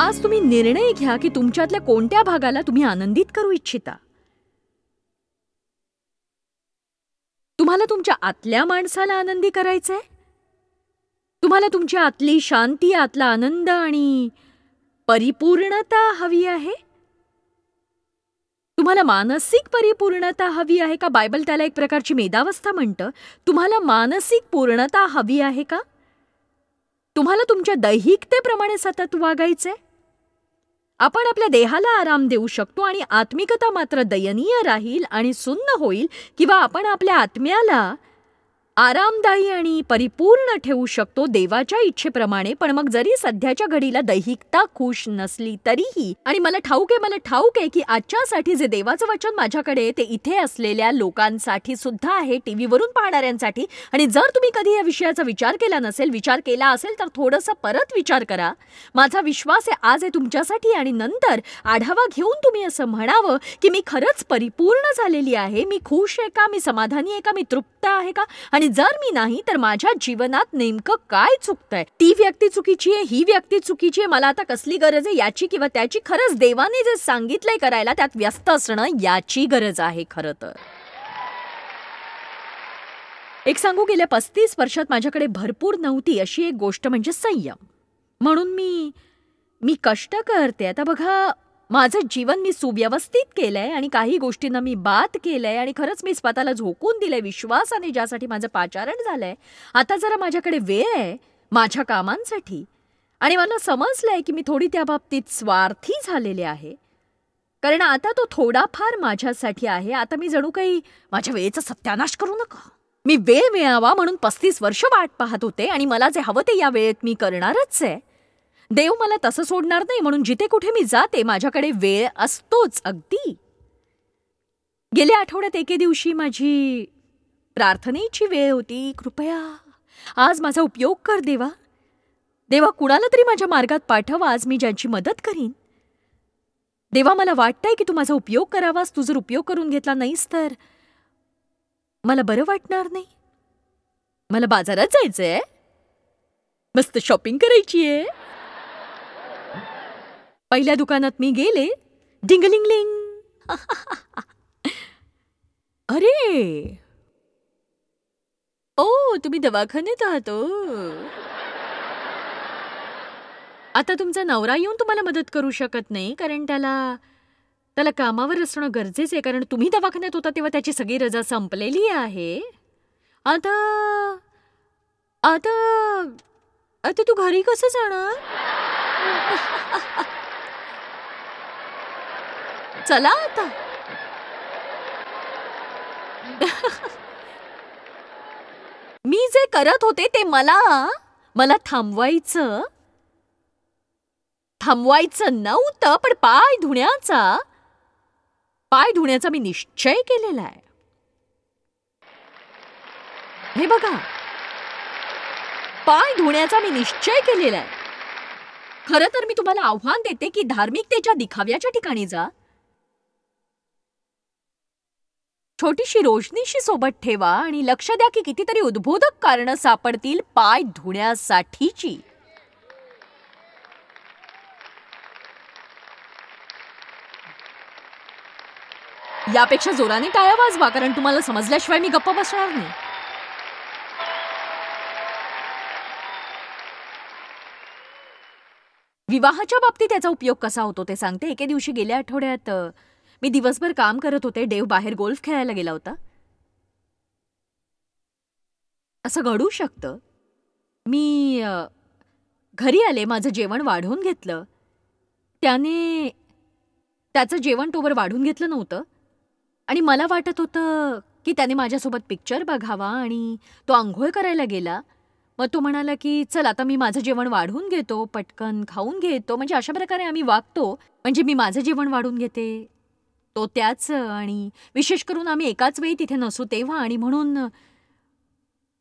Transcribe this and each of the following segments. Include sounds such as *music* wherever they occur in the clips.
आज तुम्ही निर्णय घ्या की तुमच्यातल्या कोणत्या भागाला तुम्ही आनंदित करू इच्छिता तुम्हाला तुमच्या आतल्या माणसाला आनंदी करायचंय तुम्हाला तुमची आतली शांती आतला आनंद आणि परिपूर्णता हवी आहे तुम्हाला मानसिक परिपूर्णता हवी आहे का बायबल त्याला एक प्रकारची मेधावस्था म्हणतं तुम्हाला मानसिक पूर्णता हवी आहे का तुम्हाला तुमच्या दैहिकतेप्रमाणे सतत वागायचंय आपण आपल्या देहाला आराम देऊ शकतो आणि आत्मिकता मात्र दयनीय राहील आणि सुन्न होईल किंवा आपण आपल्या आत्म्याला आरामदायी आणि परिपूर्ण ठेवू शकतो देवाच्या इच्छेप्रमाणे पण मग जरी सध्याच्या घडीला दैहिकता खुश नसली तरीही आणि मला ठाऊक आहे मला ठाऊक आहे की आजच्यासाठी जे देवाचं वचन माझ्याकडे ते इथे असलेल्या लोकांसाठी सुद्धा आहे टीव्हीवरून पाहणाऱ्यांसाठी आणि जर तुम्ही कधी या विषयाचा विचार केला नसेल विचार केला असेल तर थोडंसं परत विचार करा माझा विश्वास आहे आज आहे तुमच्यासाठी आणि नंतर आढावा घेऊन तुम्ही असं म्हणावं की मी खरंच परिपूर्ण झालेली आहे मी खुश आहे का मी समाधानी आहे का मी तृप्त आहे का आणि जर मी नाही तर माझ्या जीवनात नेमकं काय चुकतंय ती व्यक्ती चुकीची आहे ही व्यक्ती चुकीची आहे मला आता कसली गरज आहे याची किंवा त्याची खरंच देवाने जे सांगितलंय करायला त्यात व्यस्त असणं याची गरज आहे खरं तर एक सांगू गेल्या पस्तीस वर्षात माझ्याकडे भरपूर नव्हती अशी एक गोष्ट म्हणजे संयम म्हणून मी मी कष्ट करते आता बघा माझं जीवन मी सुव्यवस्थित केलंय आणि काही गोष्टींना मी बात केलंय आणि खरंच मी स्वतःला झोकून दिलंय विश्वासाने ज्यासाठी माझं पाचारण झालंय आता जरा माझ्याकडे वेळ आहे माझ्या कामांसाठी आणि मला समजलंय की मी थोडी त्या बाबतीत स्वार्थी झालेले आहे कारण आता तो थोडाफार माझ्यासाठी आहे आता मी जणू काही माझ्या वेळेचा सत्यानाश करू नका मी वेळ मिळावा म्हणून पस्तीस वर्ष वाट पाहत होते आणि मला जे हवं ते या वेळेत मी करणारच आहे देव मला तसं सोडणार नाही म्हणून जिथे कुठे मी जाते माझ्याकडे वेळ असतोच अगदी गेल्या आठवड्यात एके दिवशी माझी प्रार्थनेची वेळ होती कृपया आज माझा उपयोग कर देवा देवा कुणाला तरी माझ्या मार्गात पाठवा आज मी ज्यांची मदत करीन देवा मला वाटतंय की तू माझा उपयोग करावास तू जर उपयोग करून घेतला नाहीस तर मला बरं वाटणार नाही मला बाजारात जायचंय मस्त शॉपिंग करायची आहे पहिल्या दुकानात मी गेले डिंगलिंगलिंग *laughs* अरे ओ तुम्ही दवाखान्यात आहात आता तुमचा नवरा येऊन तुम्हाला मदत करू शकत नाही कारण त्याला त्याला कामावर असणं गरजेचं आहे कारण तुम्ही दवाखान्यात होता तेव्हा त्याची सगळी रजा संपलेली आहे आता आता आता तू घरी कसं जाणार *laughs* चला आता *laughs* मी जे करत होते ते मला मला थांबवायचं थांबवायचं नव्हतं पण पाय धुण्याचा पाय धुण्याचा मी निश्चय केलेला आहे हे बघा पाय धुण्याचा मी निश्चय केलेला आहे खरं तर मी तुम्हाला आव्हान देते की धार्मिकतेच्या दिखाव्याच्या ठिकाणी जा छोटीशी रोशनीशी सोबत ठेवा आणि लक्ष द्या की कितीतरी उद्बोधक कारण सापडतील पाय धुण्यासाठीची यापेक्षा जोराने टाळ्या वाजवा कारण तुम्हाला समजल्याशिवाय मी गप्प बसणार नाही विवाहाच्या बाबतीत त्याचा उपयोग कसा होतो ते सांगते एके दिवशी गेल्या आठवड्यात मी दिवसभर काम करत होते डेव बाहेर गोल्फ खेळायला गेला होता असं घडू शकतं मी घरी आले माझं जेवण वाढवून घेतलं त्याने त्याचं जेवण तोवर वाढून घेतलं नव्हतं आणि मला वाटत होतं की त्याने माझ्यासोबत पिक्चर बघावा आणि तो आंघोळ करायला गेला मग तो म्हणाला की चल आता मी माझं जेवण वाढवून घेतो पटकन खाऊन घेतो म्हणजे अशा प्रकारे आम्ही वागतो म्हणजे मी माझं जेवण वाढून घेते तो त्याच आणि विशेष करून आम्ही एकाच वेळी तिथे नसू तेव्हा आणि म्हणून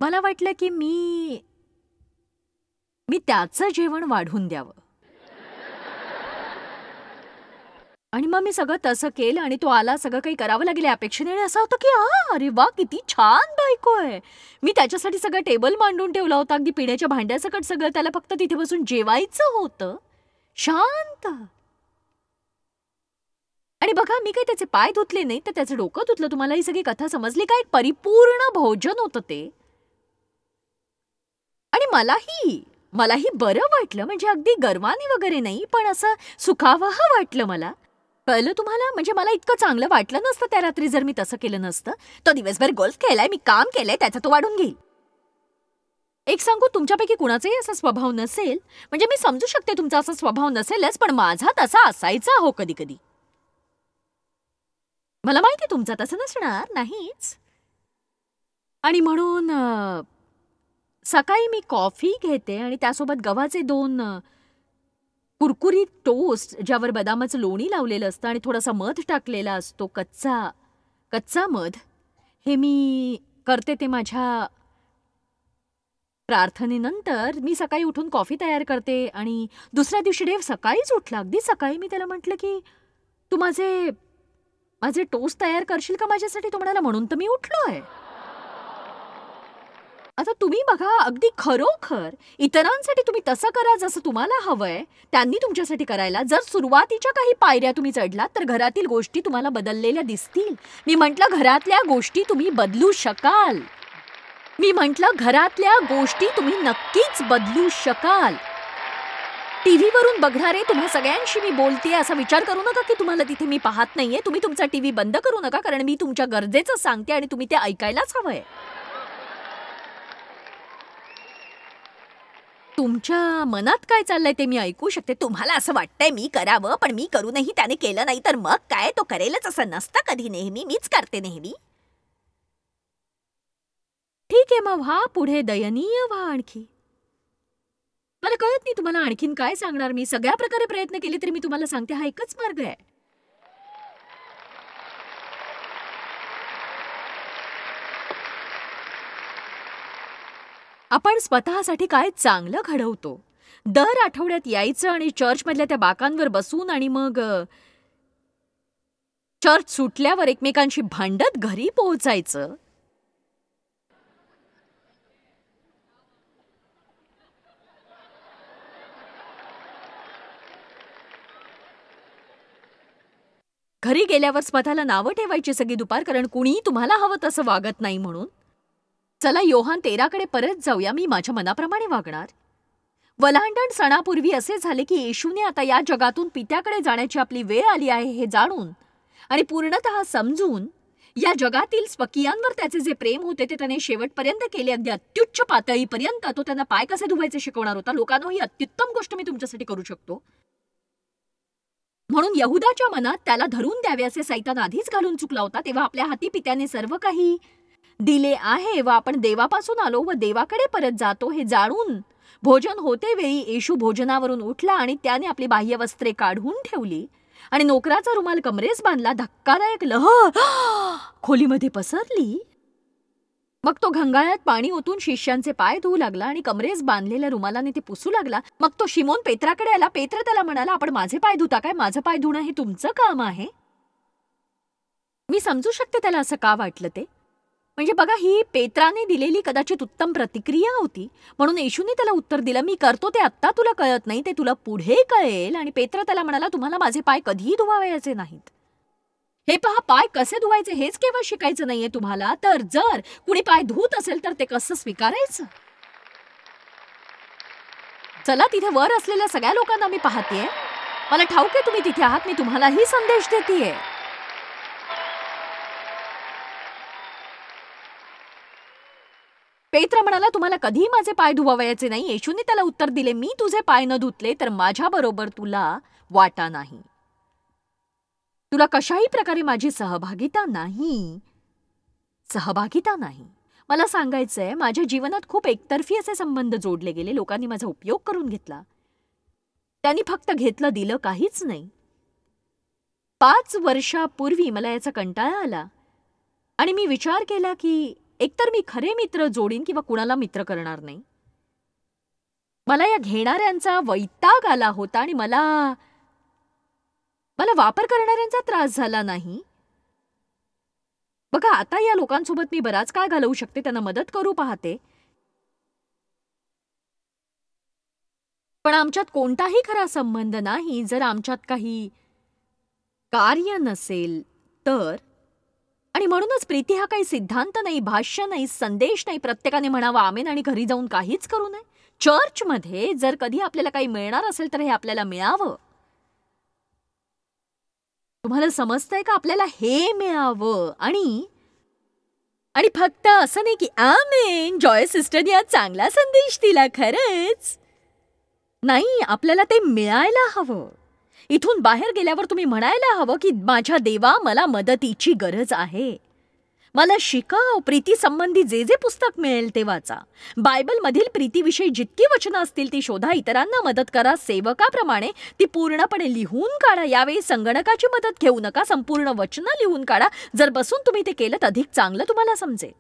मला वाटलं की मी मी त्याचं जेवण वाढून द्यावं आणि मग मी सगळं तसं केलं आणि तो आला सगळं काही करावं लागेल अपेक्षेने आणि असं होतं की आ अरे वा किती छान बायको आहे मी त्याच्यासाठी सगळं टेबल मांडून ठेवला होता अगदी पिण्याच्या भांड्यासकट सगळं त्याला फक्त तिथे बसून जेवायचं होतं शांत आणि बघा मी काही त्याचे पाय धुतले नाही तर त्याचं डोकं धुतलं तुम्हाला ही सगळी कथा समजली का एक परिपूर्ण भोजन होतं ते आणि मलाही मलाही बरं वाटलं म्हणजे अगदी गर्वाने वगैरे नाही पण असं सुखावह वाटलं मला कळलं तुम्हाला म्हणजे मला इतकं चांगलं वाटलं नसतं त्या रात्री जर मी तसं केलं नसतं तो दिवसभर गोल्फ खेळलाय मी काम केलंय त्याचा तो वाढून घेईल एक सांगू तुमच्यापैकी कुणाचाही असा स्वभाव नसेल म्हणजे मी समजू शकते तुमचा असा स्वभाव नसेलच पण माझा तसा असायचा हो कधी कधी मला माहिती तुमचं तसं नसणार नाहीच आणि म्हणून सकाळी मी कॉफी घेते आणि त्यासोबत गव्हाचे दोन कुरकुरीत टोस्ट ज्यावर बदामाचं लोणी लावलेलं असतं आणि थोडासा मध टाकलेला असतो कच्चा कच्चा मध हे मी करते ते माझ्या प्रार्थनेनंतर मी सकाळी उठून कॉफी तयार करते आणि दुसऱ्या दिवशी डेव सकाळीच उठला अगदी सकाळी मी त्याला म्हटलं की तू माझे माझे टोस्ट तयार करशील का माझ्यासाठी तो म्हणाला म्हणून तर मी उठलोय आता तुम्ही बघा अगदी खरोखर इतरांसाठी तुम्ही तसं करा जसं तुम्हाला हवंय त्यांनी तुमच्यासाठी करायला जर सुरुवातीच्या काही पायऱ्या तुम्ही चढलात तर घरातील गोष्टी तुम्हाला बदललेल्या दिसतील मी म्हटलं घरातल्या गोष्टी तुम्ही बदलू शकाल मी म्हटलं घरातल्या गोष्टी तुम्ही नक्कीच बदलू शकाल टीव्हीवरून बघणारे तुम्हा सगळ्यांशी मी बोलते असा विचार करू नका की तुम्हाला तिथे मी पाहत नाहीये तुम्ही तुमचा टीव्ही बंद करू नका कारण मी तुमच्या गरजेचं सांगते आणि तुम्ही ते ऐकायलाच हवंय तुमच्या मनात काय चाललंय ते मी ऐकू शकते तुम्हाला असं वाटतंय मी करावं पण मी करूनही त्याने केलं नाही तर मग काय तो करेलच असं नसतं कधी नेहमी मीच करते नेहमी ठीक आहे मग व्हा पुढे दयनीय व्हा आणखी मला कळत नाही तुम्हाला आणखीन काय सांगणार मी सगळ्या प्रकारे प्रयत्न केले तरी मी तुम्हाला सांगते हा एकच मार्ग आहे आपण स्वतःसाठी काय चांगलं घडवतो दर आठवड्यात यायचं आणि चर्चमधल्या त्या बाकांवर बसून आणि मग चर्च सुटल्यावर एकमेकांशी भांडत घरी पोहोचायचं घरी गेल्यावर स्वतःला नावं ठेवायची सगळी दुपार कारण कुणीही तुम्हाला हवं तसं वागत नाही म्हणून चला योहान तेराकडे परत जाऊया मी माझ्या मनाप्रमाणे वागणार वलांडण सणापूर्वी असे झाले की येशूने आता या जगातून पित्याकडे जाण्याची आपली वेळ आली आहे हे जाणून आणि पूर्णत समजून या जगातील स्वकीयांवर त्याचे जे प्रेम होते ते त्याने शेवटपर्यंत केले अगदी अत्युच्च पातळीपर्यंत तो त्यांना पाय कसे धुवायचे शिकवणार होता लोकांनो ही अत्युत्तम गोष्ट मी तुमच्यासाठी करू शकतो म्हणून यहुदाच्या मनात त्याला धरून द्यावे असे सैतान आधीच घालून चुकला होता तेव्हा आपल्या हाती पित्याने सर्व काही दिले आहे व आपण देवापासून आलो व देवाकडे परत जातो हे जाणून भोजन होते वेळी येशू भोजनावरून उठला आणि त्याने आपली बाह्य वस्त्रे काढून ठेवली आणि नोकराचा रुमाल कमरेस बांधला धक्कादायक लह खोलीमध्ये पसरली मग तो घंगाळ्यात पाणी ओतून शिष्यांचे पाय धुवू लागला आणि कमरेस बांधलेल्या रुमालाने ते पुसू लागला मग तो शिमोन पेत्राकडे आला पेत्र त्याला म्हणाला आपण माझे पाय धुता काय माझं पाय धुणं हे तुमचं काम आहे मी समजू शकते त्याला असं का वाटलं ते म्हणजे बघा ही पेत्राने दिलेली कदाचित उत्तम प्रतिक्रिया होती म्हणून येशूने त्याला उत्तर दिलं मी करतो ते आत्ता तुला कळत नाही ते तुला पुढे कळेल आणि पेत्र त्याला म्हणाला तुम्हाला माझे पाय कधीही धुवावयाचे नाहीत हे पहा पाय कसे धुवायचे हेच केवळ शिकायचं नाहीये तुम्हाला तर जर कुणी पाय धुत असेल तर ते कसं स्वीकारायचं चला तिथे वर असलेल्या सगळ्या लोकांना मी पाहते मला ठाऊक आहे तुम्ही तिथे आहात मी तुम्हालाही संदेश देते पेत्र म्हणाला तुम्हाला कधीही माझे पाय धुवावयाचे नाही येशूने त्याला उत्तर दिले मी तुझे पाय न धुतले तर माझ्याबरोबर तुला वाटा नाही तुला कशाही प्रकारे माझी सहभागिता नाही सहभागिता नाही मला सांगायचंय माझ्या जीवनात खूप एकतर्फी असे संबंध जोडले गेले लोकांनी माझा उपयोग करून घेतला त्यांनी फक्त घेतलं दिलं काहीच नाही पाच वर्षापूर्वी मला याचा कंटाळा आला आणि मी विचार केला की एकतर मी खरे मित्र जोडीन किंवा कुणाला मित्र करणार नाही मला या घेणाऱ्यांचा वैताग आला होता आणि मला मला वापर करणाऱ्यांचा त्रास झाला नाही बघा आता या लोकांसोबत मी बराच काय घालवू शकते त्यांना मदत करू पाहते पण आमच्यात कोणताही खरा संबंध नाही जर आमच्यात काही कार्य नसेल तर आणि म्हणूनच प्रीती हा काही सिद्धांत नाही भाष्य नाही संदेश नाही प्रत्येकाने म्हणावा आमेन आणि घरी जाऊन काहीच करू नये चर्चमध्ये जर कधी आपल्याला काही मिळणार असेल तर हे आपल्याला मिळावं तुम्हाला समजतंय का आपल्याला हे मिळावं आणि आणि फक्त असं नाही की आमेन जॉय सिस्टर आज चांगला संदेश दिला खरंच नाही आपल्याला ते मिळायला हवं इथून बाहेर गेल्यावर तुम्ही म्हणायला हवं की माझ्या देवा मला मदतीची गरज आहे मला प्रीती प्रीतीसंबंधी जे जे पुस्तक मिळेल ते वाचा बायबलमधील प्रीतीविषयी जितकी वचनं असतील ती शोधा इतरांना मदत करा सेवकाप्रमाणे ती पूर्णपणे लिहून काढा यावेळी संगणकाची मदत घेऊ नका संपूर्ण वचनं लिहून काढा जर बसून तुम्ही ते केलं अधिक चांगलं तुम्हाला समजेल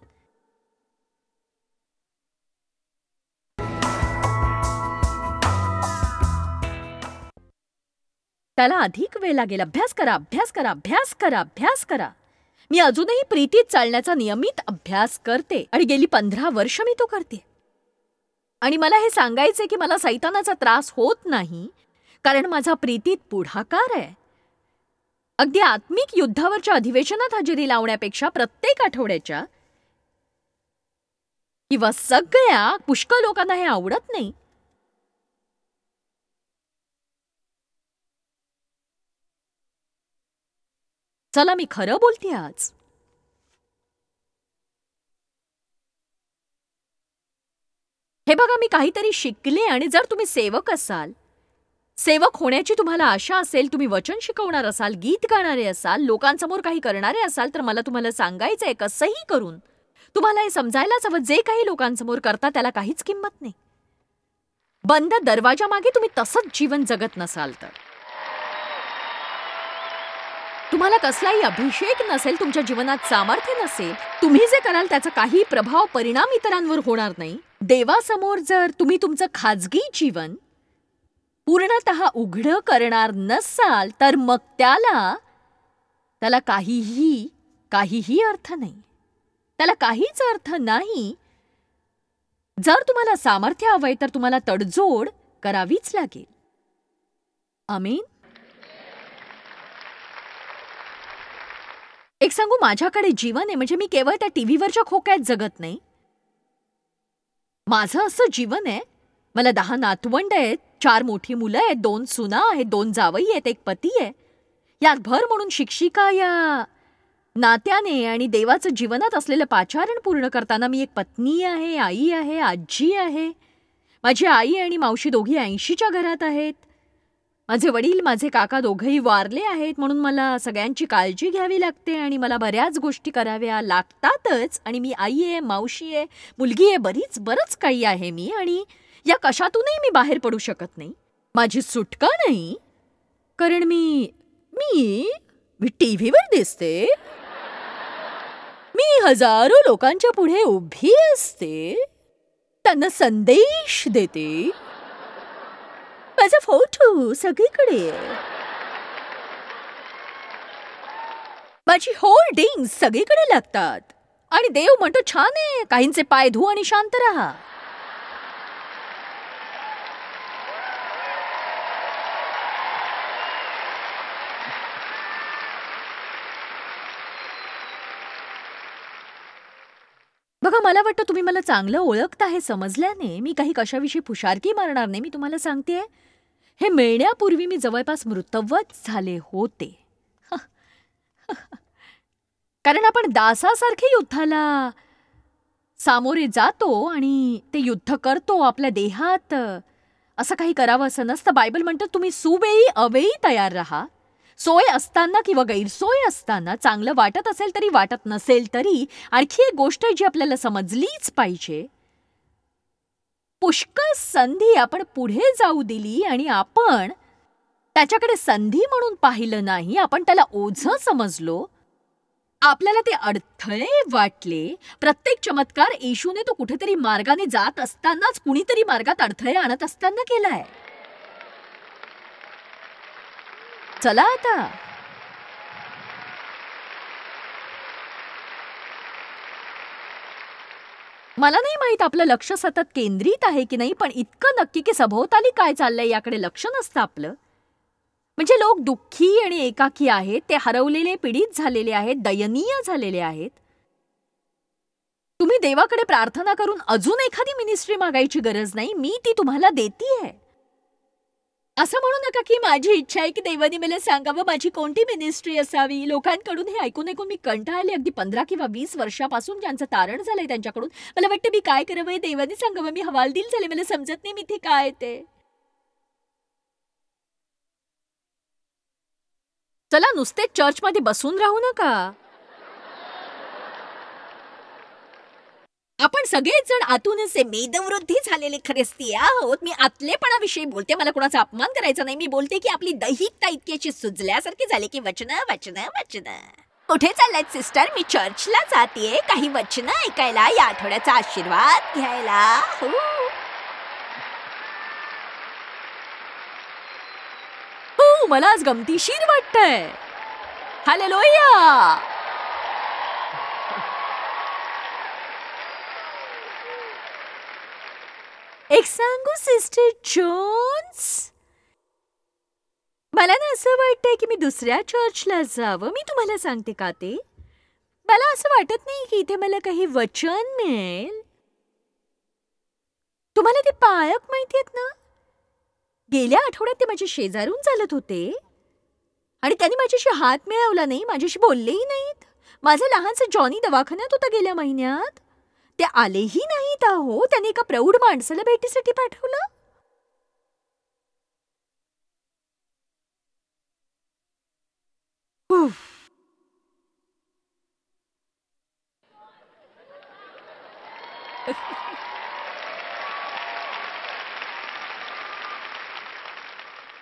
त्याला अधिक वेळ लागेल अभ्यास करा अभ्यास करा अभ्यास करा अभ्यास करा मी अजूनही प्रीतीत चालण्याचा नियमित अभ्यास करते आणि गेली पंधरा वर्ष मी तो करते आणि मला हे सांगायचे की मला सैतानाचा त्रास होत नाही कारण माझा प्रीतीत पुढाकार आहे अगदी आत्मिक युद्धावरच्या अधिवेशनात हजेरी लावण्यापेक्षा प्रत्येक आठवड्याच्या किंवा सगळ्या पुष्कळ लोकांना हे आवडत नाही चला मी खरं बोलते आज हे बघा मी काहीतरी शिकले आणि जर तुम्ही सेवक असाल सेवक होण्याची तुम्हाला आशा असेल तुम्ही वचन शिकवणार असाल गीत गाणारे असाल लोकांसमोर काही करणारे असाल तर मला तुम्हाला सांगायचं आहे कसंही करून तुम्हाला हे समजायलाच हवं जे काही लोकांसमोर करता त्याला काहीच किंमत नाही बंद दरवाजा मागे तुम्ही तसंच जीवन जगत नसाल तर तुम्हाला कसलाही अभिषेक नसेल तुमच्या जीवनात सामर्थ्य नसेल तुम्ही जे कराल त्याचा काही प्रभाव परिणाम इतरांवर होणार नाही देवासमोर जर तुम्ही तुमचं खाजगी जीवन पूर्णत उघडं करणार नसाल तर मग त्याला त्याला काहीही काहीही अर्थ नाही त्याला काहीच अर्थ नाही जर तुम्हाला सामर्थ्य हवंय तर तुम्हाला तडजोड करावीच लागेल आमीन एक सांगू माझ्याकडे जीवन आहे म्हणजे मी केवळ त्या टीव्हीवरच्या खोक्यात जगत नाही माझं असं जीवन आहे मला दहा नातवंड आहेत चार मोठी मुलं आहेत दोन सुना आहेत दोन जावई आहेत एक पती आहे यात भर म्हणून शिक्षिका या नात्याने आणि देवाचं जीवनात असलेलं पाचारण पूर्ण करताना मी एक पत्नी आहे आई आहे आजी आहे माझी आई आणि मावशी दोघी ऐंशीच्या घरात आहेत माझे वडील माझे काका दोघंही वारले आहेत म्हणून मला सगळ्यांची काळजी घ्यावी लागते आणि मला बऱ्याच गोष्टी कराव्या लागतातच आणि मी आई आहे मावशी आहे मुलगी आहे बरीच बरंच काही आहे मी आणि या कशातूनही मी बाहेर पडू शकत नाही माझी सुटका नाही कारण मी मी मी टी व्हीवर दिसते मी हजारो लोकांच्या पुढे उभी असते त्यांना संदेश देते माझा फोटो सगळीकडे माझी होल्डिंग सगळीकडे लागतात आणि देव म्हणतो छान आहे काहींचे पाय धू आणि शांत राहा बघा मला वाटतं तुम्ही मला चांगलं ओळखता हे समजल्याने मी काही कशाविषयी फुशारकी मारणार नाही मी तुम्हाला सांगते हे मिळण्यापूर्वी मी जवळपास मृतवत झाले होते कारण आपण दासासारखे युद्धाला सामोरे जातो आणि ते युद्ध करतो आपल्या देहात असं काही करावं असं नसतं बायबल म्हणतं तुम्ही सुवेळी अवेळी तयार राहा सोय असताना किंवा गैरसोय असताना चांगलं वाटत असेल तरी वाटत नसेल तरी आणखी एक गोष्ट जी आपल्याला समजलीच पाहिजे पुष्कळ संधी आपण पुढे जाऊ दिली आणि आपण त्याच्याकडे संधी म्हणून पाहिलं नाही आपण त्याला ओझ समजलो आपल्याला ते अडथळे वाटले प्रत्येक चमत्कार येशूने तो कुठेतरी मार्गाने जात असतानाच कुणीतरी मार्गात अडथळे आणत असताना केलाय चला आता मला नाही माहीत आपलं लक्ष सतत केंद्रित आहे की नाही पण इतकं नक्की की सभोवताली काय चाललंय याकडे लक्ष नसतं आपलं म्हणजे लोक दुःखी आणि एकाकी आहेत ते हरवलेले पीडित झालेले आहेत दयनीय झालेले आहेत तुम्ही देवाकडे प्रार्थना करून अजून एखादी मिनिस्ट्री मागायची गरज नाही मी ती तुम्हाला आहे असं म्हणू नका की माझी इच्छा आहे की देवानी मला सांगावं माझी कोणती मिनिस्ट्री असावी लोकांकडून हे ऐकून ऐकून मी कंटाळले अगदी पंधरा किंवा वीस वर्षापासून ज्यांचं तारण झालंय त्यांच्याकडून मला वाटतं मी काय करावं हे देवानी सांगावं मी हवालदिल झाले मला समजत नाही मी ते काय ते चला नुसते चर्चमध्ये बसून राहू नका आपण सगळेच जण आतूनच मेदवृद्धी झालेले खरे आहोत मी आतलेपणाविषयी बोलते मला कोणाचा अपमान करायचा नाही मी बोलते की आपली दैहिकता इतक्याची अशी सुजल्यासारखी झाली की वचन वचन वचन कुठे चाललाय सिस्टर मी चर्चला जाते काही वचन ऐकायला या आठवड्याचा आशीर्वाद घ्यायला हो, हो मला आज गमतीशीर वाटतंय हॅलो लोया एक सांगू सिस्टर जोन्स मला ना असं वाटतंय की मी दुसऱ्या चर्चला जावं मी तुम्हाला सांगते का ते मला असं वाटत नाही की इथे मला काही वचन मिळेल तुम्हाला ते पायक माहिती आहेत ना गेल्या आठवड्यात ते माझ्या शेजारून चालत होते आणि त्यांनी माझ्याशी हात मिळवला नाही माझ्याशी बोललेही नाहीत माझं लहानसा जॉनी दवाखान्यात होता गेल्या महिन्यात ते आलेही नाहीत हो त्यांनी एका प्रौढ माणसाला भेटीसाठी पाठवलं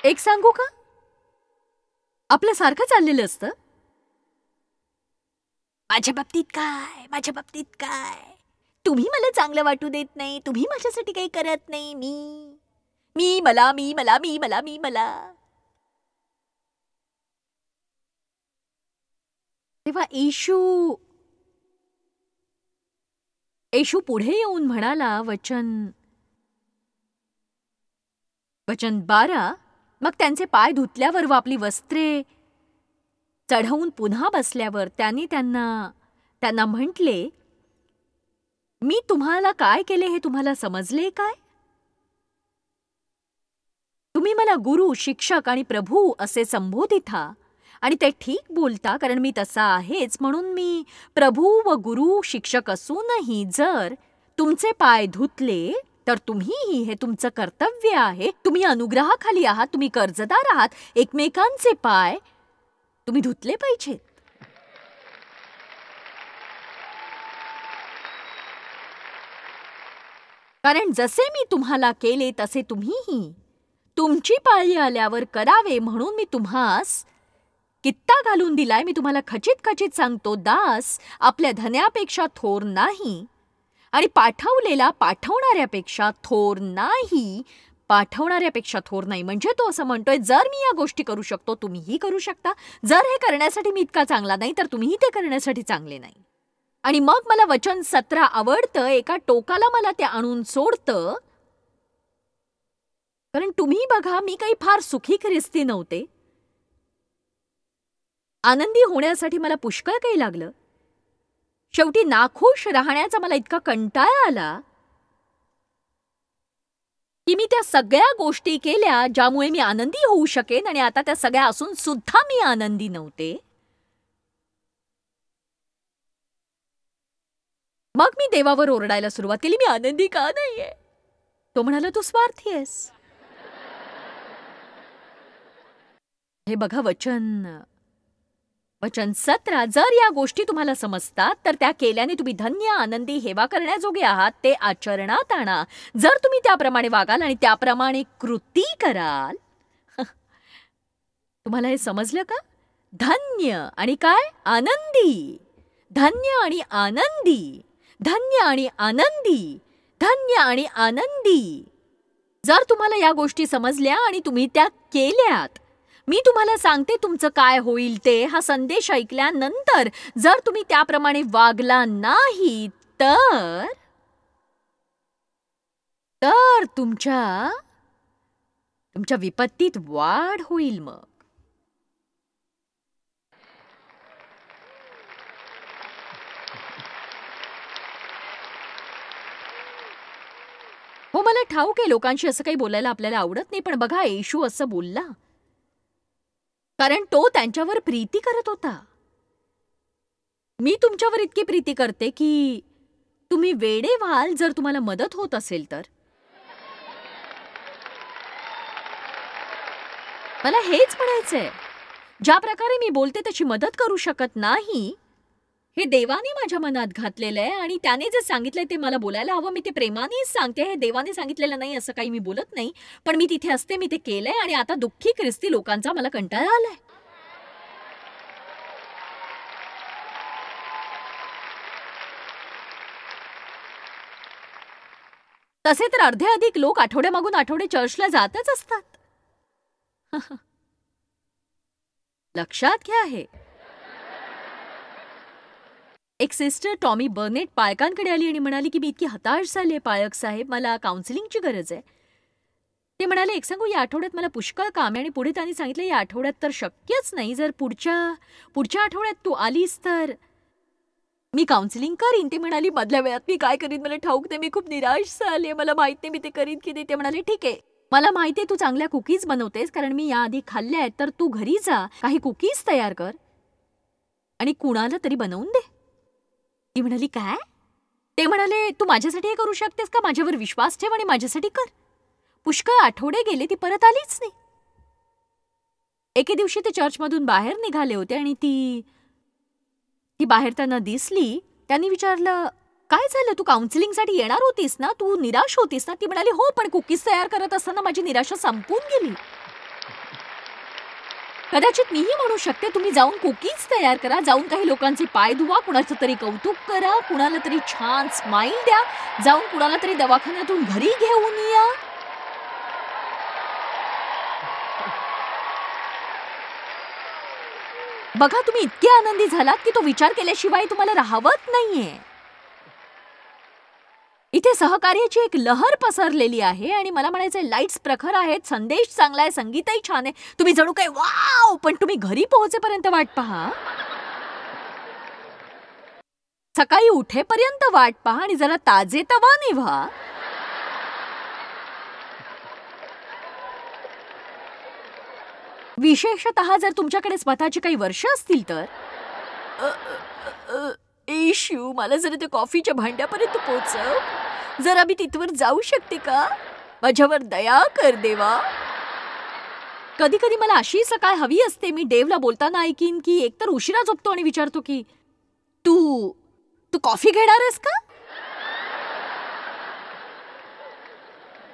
एक सांगू का आपलं सारखं चाललेलं असतं माझ्या बाबतीत काय माझ्या बाबतीत काय तुम्ही मला चांगलं वाटू देत नाही तुम्ही माझ्यासाठी काही करत नाही मी मी मला मी मला मी मला मी मला तेव्हा येशू येशू पुढे येऊन म्हणाला वचन वचन बारा मग त्यांचे पाय धुतल्यावर व आपली वस्त्रे चढवून पुन्हा बसल्यावर त्यांनी त्यांना त्यांना म्हटले मी तुम्हाला काय केले हे तुम्हाला समजले काय तुम्ही मला गुरु शिक्षक आणि प्रभू असे संबोधिता आणि ते ठीक बोलता कारण मी तसा आहेच म्हणून मी प्रभू व गुरु शिक्षक असूनही जर तुमचे पाय धुतले तर तुम्हीही हे तुमचं कर्तव्य आहे तुम्ही अनुग्रहाखाली आहात तुम्ही कर्जदार आहात एकमेकांचे पाय तुम्ही धुतले पाहिजेत कारण जसे मी तुम्हाला केले तसे तुम्हीही तुमची पाळी आल्यावर करावे म्हणून मी तुम्हास कित्ता घालून दिलाय मी तुम्हाला खचित खचित सांगतो दास आपल्या धन्यापेक्षा थोर नाही आणि पाठवलेला पाठवणाऱ्यापेक्षा थोर नाही पाठवणाऱ्यापेक्षा थोर नाही म्हणजे तो असं म्हणतोय जर मी या गोष्टी करू शकतो तुम्हीही करू शकता जर हे करण्यासाठी मी इतका चांगला नाही तर तुम्हीही ते करण्यासाठी चांगले नाही आणि मग मला वचन सतरा आवडतं एका टोकाला मला ते आणून सोडतं कारण तुम्ही बघा मी काही फार सुखी ख्रिस्ती नव्हते आनंदी होण्यासाठी मला पुष्कळ काही लागलं शेवटी नाखुश राहण्याचा मला इतका कंटाळा आला की मी त्या सगळ्या गोष्टी केल्या ज्यामुळे मी आनंदी होऊ शकेन आणि आता त्या सगळ्या असून सुद्धा मी आनंदी नव्हते मग मी देवावर ओरडायला सुरुवात केली मी आनंदी का नाहीये तो म्हणाला तू स्वार्थी आहेस हे बघा वचन वचन सतरा जर या गोष्टी तुम्हाला समजतात तर त्या केल्याने तुम्ही धन्य आनंदी हेवा करण्याजोगे आहात ते आचरणात आणा जर तुम्ही त्याप्रमाणे वागाल आणि त्याप्रमाणे कृती कराल तुम्हाला हे समजलं का धन्य आणि काय आनंदी धन्य आणि आनंदी धन्य आणि आनंदी धन्य आणि आनंदी जर तुम्हाला या गोष्टी समजल्या आणि तुम्ही त्या केल्यात मी तुम्हाला सांगते तुमचं काय होईल ते हा संदेश ऐकल्यानंतर जर तुम्ही त्याप्रमाणे वागला नाही तर तर तुमच्या तुमच्या विपत्तीत वाढ होईल मग हो मला ठाऊक आहे लोकांशी असं काही बोलायला आपल्याला आवडत नाही पण बघा येशू असं बोलला कारण तो त्यांच्यावर प्रीती करत होता मी तुमच्यावर इतकी प्रीती करते की तुम्ही वेडे व्हाल जर तुम्हाला मदत होत असेल तर मला हेच म्हणायचंय ज्या प्रकारे मी बोलते त्याची मदत करू शकत नाही हे देवाने माझ्या मनात घातलेलं आहे आणि त्याने जे सांगितलंय ते मला बोलायला हवं मी ते प्रेमानेच सांगते हे देवाने सांगितलेलं नाही असं काही मी बोलत नाही पण मी तिथे असते मी ते केलंय आणि आता दुःखी ख्रिस्ती लोकांचा मला कंटाळा आलाय तसे तर अर्धे अधिक लोक आठवड्यामागून आठवडे चर्चला जातच असतात *laughs* लक्षात घ्या हे एक सिस्टर टॉमी बर्नेट पालकांकडे आली आणि म्हणाली की मी इतकी हताश झाले पालक साहेब मला काउन्सिलिंगची गरज आहे ते म्हणाले एक सांगू या आठवड्यात मला पुष्कळ काम आहे आणि पुढे त्यांनी सांगितलं या आठवड्यात तर शक्यच नाही जर पुढच्या पुढच्या आठवड्यात तू आलीस तर मी काउन्सिलिंग करीन ते म्हणाली मधल्या वेळात मी काय करीन मला ठाऊक नाही मी खूप निराश झाले मला माहित नाही मी ते करीन की नाही ते म्हणाले ठीक आहे मला माहिती आहे तू चांगल्या कुकीज बनवतेस कारण मी याआधी खाल्ल्या आहेत तर तू घरी जा काही कुकीज तयार कर आणि कुणाला तरी बनवून दे ती म्हणाली काय ते म्हणाले तू माझ्यासाठी हे करू शकतेस का माझ्यावर विश्वास ठेव आणि माझ्यासाठी कर पुष्कळ आठवडे गेले ती परत आलीच नाही एके दिवशी ते चर्चमधून बाहेर निघाले होते आणि ती ती बाहेर त्यांना दिसली त्यांनी विचारलं काय झालं तू काउन्सिलिंगसाठी येणार होतीस ना तू निराश होतीस ना ती म्हणाली हो पण कुकीज तयार करत असताना माझी निराशा संपून गेली कदाचित मीही म्हणू शकते तुम्ही जाऊन कुकीज तयार करा जाऊन काही लोकांचे पाय धुवा कुणाचं तरी कौतुक करा कुणाला तरी छान स्माईल द्या जाऊन कुणाला तरी दवाखान्यातून घरी घेऊन या बघा तुम्ही इतके आनंदी झालात की तो विचार केल्याशिवाय तुम्हाला राहावत नाहीये इथे सहकार्याची एक लहर पसरलेली आहे आणि मला म्हणायचं लाईट्स प्रखर आहेत संदेश चांगला आहे संगीतही छान आहे तुम्ही जणू काय वाव पण तुम्ही घरी पोहोचेपर्यंत वाट पहा सकाळी उठेपर्यंत वाट पहा आणि जरा ताजे तवा विशेषतः विशेषत जर तुमच्याकडे स्वतःची काही वर्ष असतील तर इश्यू मला जरा ते कॉफीच्या भांड्यापर्यंत पोहोचव जरा मी तिथवर जाऊ शकते का माझ्यावर दया कर देवा कधी कधी मला अशी सकाळ हवी असते मी देवला बोलताना ऐकीन की एकतर उशिरा झोपतो आणि विचारतो की तू तू कॉफी घेणार आहेस का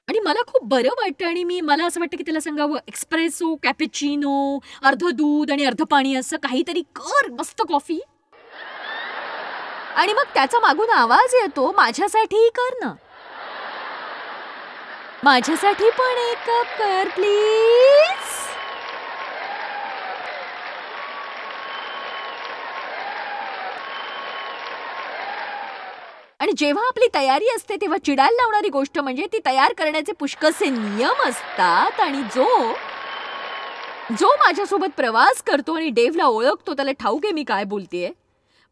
आणि मला खूप बरं वाटतं आणि मी मला असं वाटतं की त्याला सांगावं एक्सप्रेसो कॅपेचिनो अर्ध दूध आणि अर्ध पाणी असं काहीतरी कर मस्त कॉफी आणि मग त्याचा मागून आवाज येतो माझ्यासाठी कर ना माझ्यासाठी पण एक कप कर प्लीज आणि जेव्हा आपली तयारी असते तेव्हा चिडायला लावणारी गोष्ट म्हणजे ती तयार करण्याचे पुष्कळसे नियम असतात आणि जो जो माझ्यासोबत प्रवास करतो आणि डेव्हला ओळखतो त्याला ठाऊक आहे मी काय बोलतेय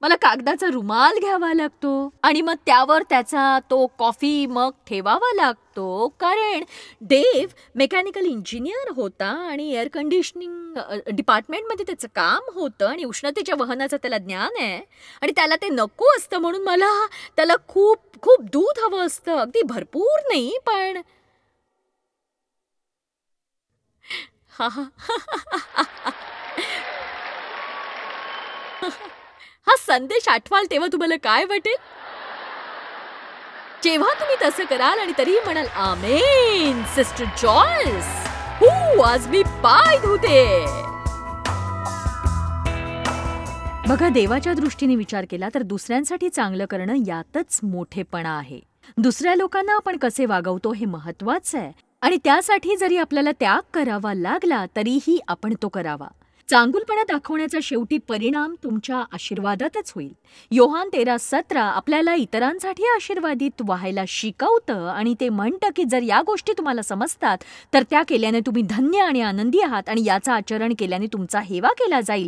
मला कागदाचा रुमाल घ्यावा लागतो आणि मग त्यावर त्याचा तो कॉफी मग ठेवावा लागतो कारण देव मेकॅनिकल इंजिनियर होता आणि एअर कंडिशनिंग डिपार्टमेंटमध्ये त्याचं काम होतं आणि उष्णतेच्या वहनाचं त्याला ज्ञान आहे आणि त्याला ते नको असतं म्हणून मला त्याला खूप खूप दूध हवं असतं अगदी भरपूर नाही पण *laughs* हा हा हा संदेश आठवाल तेव्हा तुम्हाला काय वाटेल जेव्हा तुम्ही तसं कराल आणि तरीही म्हणाल आमेन सिस्टर जॉयस हू आज मी पाय धुते बघा देवाच्या दृष्टीने विचार केला तर दुसऱ्यांसाठी चांगलं करणं यातच मोठेपणा आहे दुसऱ्या लोकांना आपण कसे वागवतो हे महत्वाचं आहे आणि त्यासाठी जरी आपल्याला त्याग करावा लागला तरीही आपण तो करावा चांगुलपणा दाखवण्याचा शेवटी परिणाम तुमच्या आशीर्वादातच होईल योहान तेरा सतरा आपल्याला इतरांसाठी आशीर्वादित व्हायला शिकवतं आणि ते म्हणतं की जर या गोष्टी तुम्हाला समजतात तर त्या केल्याने तुम्ही धन्य आणि आनंदी आहात आणि याचं आचरण केल्याने तुमचा हेवा केला जाईल